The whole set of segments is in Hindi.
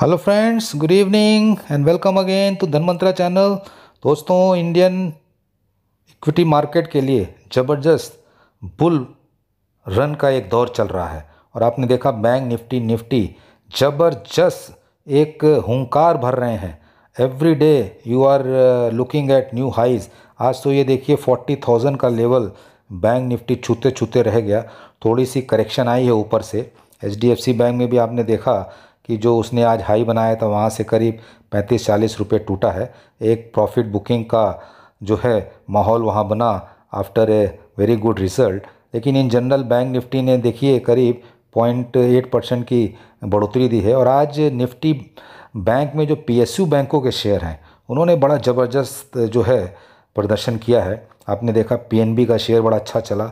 hello friends good evening and welcome again to Dhanmantra channel दोस्तों इंडियन इक्विटी मार्केट के लिए ज़बरदस्त बुल रन का एक दौर चल रहा है और आपने देखा बैंक निफ्टी निफ्टी ज़बरदस्त एक हुंकार भर रहे हैं every day you are looking at new highs आज तो ये देखिए फोर्टी थाउजेंड का लेवल बैंक निफ्टी छूते छूते रह गया थोड़ी सी करेक्शन आई है ऊपर से एच बैंक में भी आपने देखा कि जो उसने आज हाई बनाया था वहाँ से करीब पैंतीस चालीस रुपये टूटा है एक प्रॉफिट बुकिंग का जो है माहौल वहाँ बना after a very good result लेकिन इन जनरल बैंक निफ्टी ने देखिए करीब पॉइंट एट परसेंट की बढ़ोतरी दी है और आज निफ्टी बैंक में जो पीएसयू बैंकों के शेयर हैं उन्होंने बड़ा ज़बरदस्त जो है प्रदर्शन किया है आपने देखा पीएनबी का शेयर बड़ा अच्छा चला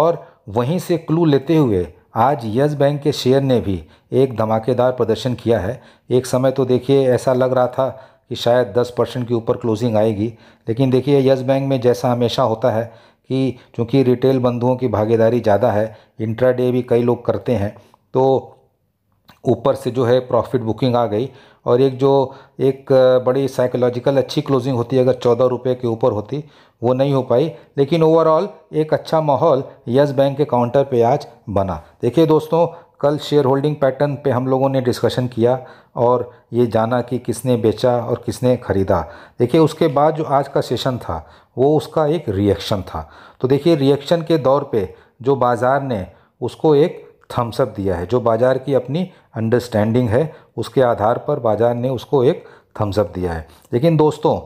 और वहीं से क्लू लेते हुए आज यस बैंक के शेयर ने भी एक धमाकेदार प्रदर्शन किया है एक समय तो देखिए ऐसा लग रहा था कि शायद 10 परसेंट के ऊपर क्लोजिंग आएगी लेकिन देखिए यस बैंक में जैसा हमेशा होता है कि चूँकि रिटेल बंधुओं की भागीदारी ज़्यादा है इंट्राडे भी कई लोग करते हैं तो ऊपर से जो है प्रॉफिट बुकिंग आ गई और एक जो एक बड़ी साइकोलॉजिकल अच्छी क्लोजिंग होती है अगर चौदह रुपये के ऊपर होती वो नहीं हो पाई लेकिन ओवरऑल एक अच्छा माहौल यस बैंक के काउंटर पे आज बना देखिए दोस्तों कल शेयर होल्डिंग पैटर्न पे हम लोगों ने डिस्कशन किया और ये जाना कि किसने बेचा और किसने ख़रीदा देखिए उसके बाद जो आज का सेशन था वो उसका एक रिएक्शन था तो देखिए रिएक्शन के दौर पे जो बाज़ार ने उसको एक थम्सअप दिया है जो बाज़ार की अपनी अंडरस्टैंडिंग है उसके आधार पर बाज़ार ने उसको एक थम्सअप दिया है लेकिन दोस्तों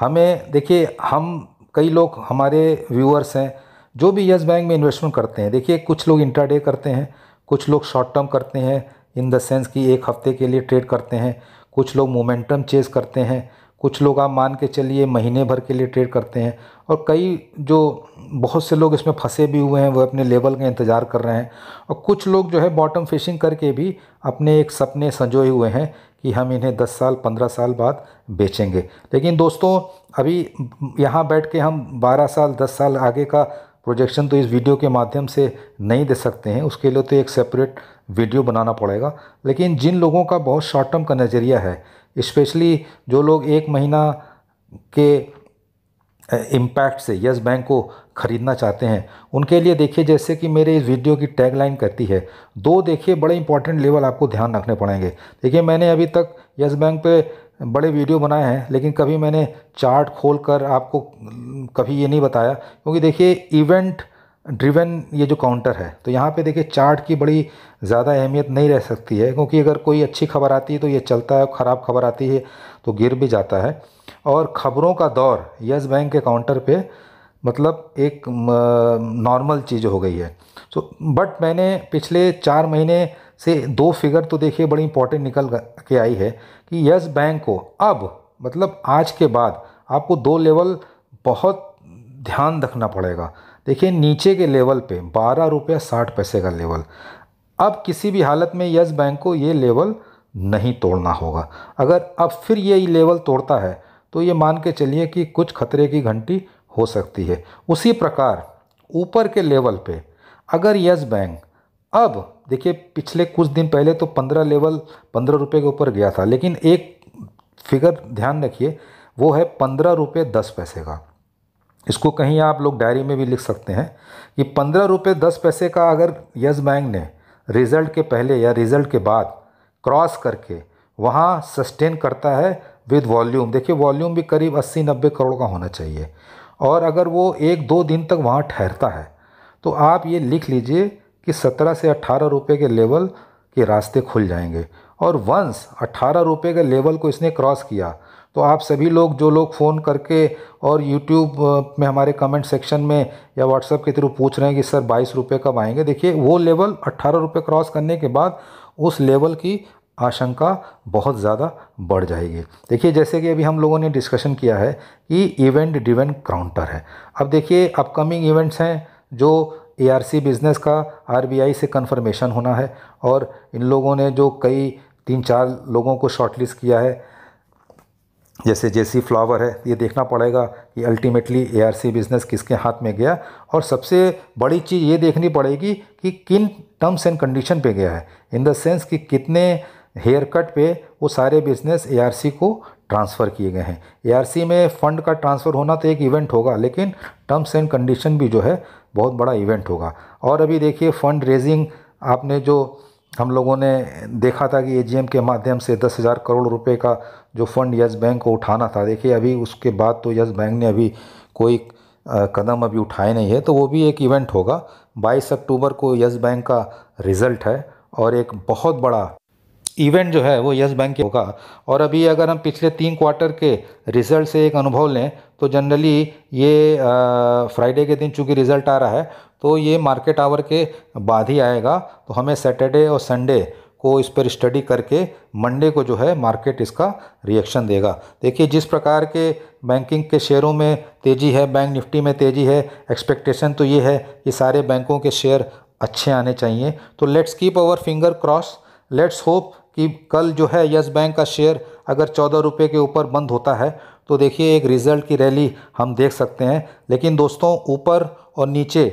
हमें देखिए हम कई लोग हमारे व्यूअर्स हैं जो भी यस बैंक में इन्वेस्टमेंट करते हैं देखिए कुछ लोग इंट्राडे करते हैं कुछ लोग शॉर्ट टर्म करते हैं इन द सेंस कि एक हफ्ते के लिए ट्रेड करते हैं कुछ लोग मोमेंटम चेज करते हैं कुछ लोग आप मान के चलिए महीने भर के लिए ट्रेड करते हैं और कई जो बहुत से लोग इसमें फंसे भी हुए हैं वो अपने लेवल का इंतज़ार कर रहे हैं और कुछ लोग जो है बॉटम फिशिंग करके भी अपने एक सपने संजोए हुए हैं कि हम इन्हें 10 साल 15 साल बाद बेचेंगे लेकिन दोस्तों अभी यहाँ बैठ के हम 12 साल 10 साल आगे का प्रोजेक्शन तो इस वीडियो के माध्यम से नहीं दे सकते हैं उसके लिए तो एक सेपरेट वीडियो बनाना पड़ेगा लेकिन जिन लोगों का बहुत शॉर्ट टर्म का नज़रिया है स्पेशली जो लोग एक महीना के इम्पैक्ट से यस बैंक को ख़रीदना चाहते हैं उनके लिए देखिए जैसे कि मेरे इस वीडियो की टैगलाइन करती है दो देखिए बड़े इंपॉर्टेंट लेवल आपको ध्यान रखने पड़ेंगे देखिए मैंने अभी तक यस बैंक पे बड़े वीडियो बनाए हैं लेकिन कभी मैंने चार्ट खोल कर आपको कभी ये नहीं बताया क्योंकि देखिए इवेंट ड्रिवन ये जो काउंटर है तो यहाँ पे देखिए चार्ट की बड़ी ज़्यादा अहमियत नहीं रह सकती है क्योंकि अगर कोई अच्छी खबर आती है तो ये चलता है ख़राब खबर आती है तो गिर भी जाता है और ख़बरों का दौर यस बैंक के काउंटर पे मतलब एक नॉर्मल चीज़ हो गई है तो बट मैंने पिछले चार महीने से दो फिगर तो देखिए बड़ी इंपॉर्टेंट निकल के आई है कि यस बैंक को अब मतलब आज के बाद आपको दो लेवल बहुत ध्यान रखना पड़ेगा देखिए नीचे के लेवल पे बारह रुपये साठ पैसे का लेवल अब किसी भी हालत में यस बैंक को ये लेवल नहीं तोड़ना होगा अगर अब फिर ये लेवल तोड़ता है तो ये मान के चलिए कि कुछ खतरे की घंटी हो सकती है उसी प्रकार ऊपर के लेवल पे अगर यस बैंक अब देखिए पिछले कुछ दिन पहले तो पंद्रह लेवल पंद्रह रुपये के ऊपर गया था लेकिन एक फिगर ध्यान रखिए वो है पंद्रह रुपये दस पैसे का इसको कहीं आप लोग डायरी में भी लिख सकते हैं कि पंद्रह रुपये दस पैसे का अगर यस बैंक ने रिज़ल्ट के पहले या रिज़ल्ट के बाद क्रॉस करके वहाँ सस्टेन करता है विद वॉल्यूम देखिए वॉल्यूम भी करीब अस्सी नब्बे करोड़ का होना चाहिए और अगर वो एक दो दिन तक वहाँ ठहरता है तो आप ये लिख लीजिए कि सत्रह से अट्ठारह रुपये के लेवल के रास्ते खुल जाएंगे और वंस अट्ठारह रुपये के लेवल को इसने क्रॉस किया तो आप सभी लोग जो लोग फ़ोन करके और यूट्यूब में हमारे कमेंट सेक्शन में या व्हाट्सएप के थ्रू पूछ रहे हैं कि सर बाईस रुपये कब आएंगे देखिए वो लेवल अट्ठारह रुपये क्रॉस करने के बाद उस लेवल की आशंका बहुत ज़्यादा बढ़ जाएगी देखिए जैसे कि अभी हम लोगों ने डिस्कशन किया है कि इवेंट डिवेन काउंटर है अब देखिए अपकमिंग इवेंट्स हैं जो ए बिज़नेस का आर से कन्फर्मेशन होना है और इन लोगों ने जो कई तीन चार लोगों को शॉर्टलिस्ट किया है जैसे जेसी फ्लावर है ये देखना पड़ेगा कि अल्टीमेटली एआरसी बिज़नेस किसके हाथ में गया और सबसे बड़ी चीज़ ये देखनी पड़ेगी कि किन टर्म्स एंड कंडीशन पे गया है इन द सेंस कि कितने हेयर कट पे वो सारे बिज़नेस एआरसी को ट्रांसफ़र किए गए हैं एआरसी में फ़ंड का ट्रांसफ़र होना तो एक इवेंट होगा लेकिन टर्म्स एंड कंडीशन भी जो है बहुत बड़ा इवेंट होगा और अभी देखिए फ़ंड रेजिंग आपने जो हम लोगों ने देखा था कि एजीएम के माध्यम से दस हज़ार करोड़ रुपए का जो फंड यस बैंक को उठाना था देखिए अभी उसके बाद तो यस बैंक ने अभी कोई कदम अभी उठाए नहीं है तो वो भी एक इवेंट होगा बाईस अक्टूबर को यस बैंक का रिज़ल्ट है और एक बहुत बड़ा इवेंट जो है वो यस बैंक के होगा और अभी अगर हम पिछले तीन क्वार्टर के रिज़ल्ट से एक अनुभव लें तो जनरली ये फ्राइडे के दिन चूँकि रिज़ल्ट आ रहा है तो ये मार्केट आवर के बाद ही आएगा तो हमें सैटरडे और संडे को इस पर स्टडी करके मंडे को जो है मार्केट इसका रिएक्शन देगा देखिए जिस प्रकार के बैंकिंग के शेयरों में तेज़ी है बैंक निफ्टी में तेज़ी है एक्सपेक्टेशन तो ये है कि सारे बैंकों के शेयर अच्छे आने चाहिए तो let's keep our finger cross let's hope कि कल जो है यस बैंक का शेयर अगर चौदह रुपये के ऊपर बंद होता है तो देखिए एक रिज़ल्ट की रैली हम देख सकते हैं लेकिन दोस्तों ऊपर और नीचे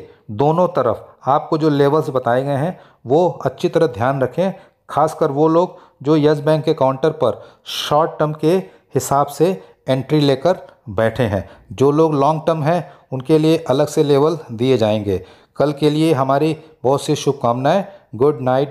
दोनों तरफ आपको जो लेवल्स बताए गए हैं वो अच्छी तरह ध्यान रखें खासकर वो लोग जो यस बैंक के काउंटर पर शॉर्ट टर्म के हिसाब से एंट्री लेकर बैठे हैं जो लोग लॉन्ग टर्म हैं उनके लिए अलग से लेवल दिए जाएंगे कल के लिए हमारी बहुत सी शुभकामनाएँ गुड नाइट